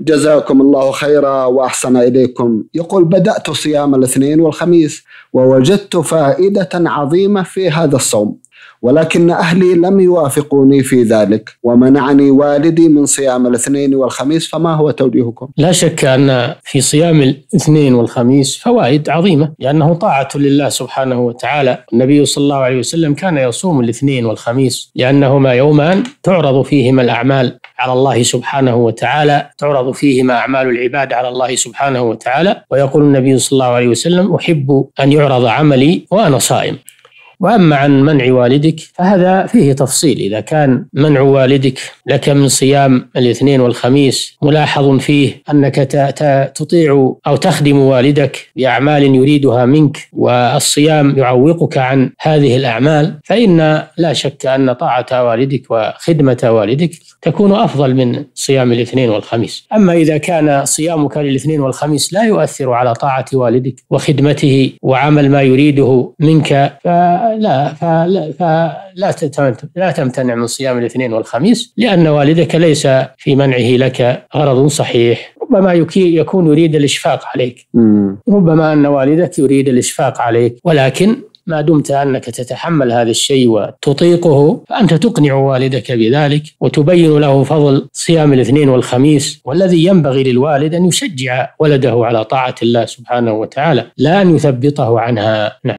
جزاكم الله خيرا واحسن اليكم يقول بدات صيام الاثنين والخميس ووجدت فائده عظيمه في هذا الصوم ولكن أهلي لم يوافقوني في ذلك ومنعني والدي من صيام الاثنين والخميس فما هو توجيهكم؟ لا شك أن في صيام الاثنين والخميس فوائد عظيمة لأنه طاعة لله سبحانه وتعالى النبي صلى الله عليه وسلم كان يصوم الاثنين والخميس لأنهما يومان تعرض فيهما الأعمال على الله سبحانه وتعالى تعرض فيهما أعمال العباد على الله سبحانه وتعالى ويقول النبي صلى الله عليه وسلم أحب أن يعرض عملي وأنا صائم واما عن منع والدك فهذا فيه تفصيل اذا كان منع والدك لك من صيام الاثنين والخميس ملاحظ فيه انك تطيع او تخدم والدك باعمال يريدها منك والصيام يعوقك عن هذه الاعمال فان لا شك ان طاعه والدك وخدمه والدك تكون افضل من صيام الاثنين والخميس اما اذا كان صيامك للاثنين والخميس لا يؤثر على طاعه والدك وخدمته وعمل ما يريده منك ف فلا فلا, فلا لا تمتنع من صيام الاثنين والخميس لأن والدك ليس في منعه لك غرض صحيح ربما يكون يريد الإشفاق عليك ربما أن والدك يريد الإشفاق عليك ولكن ما دمت انك تتحمل هذا الشيء وتطيقه فانت تقنع والدك بذلك وتبين له فضل صيام الاثنين والخميس والذي ينبغي للوالد ان يشجع ولده على طاعه الله سبحانه وتعالى لا ان يثبطه عنها نعم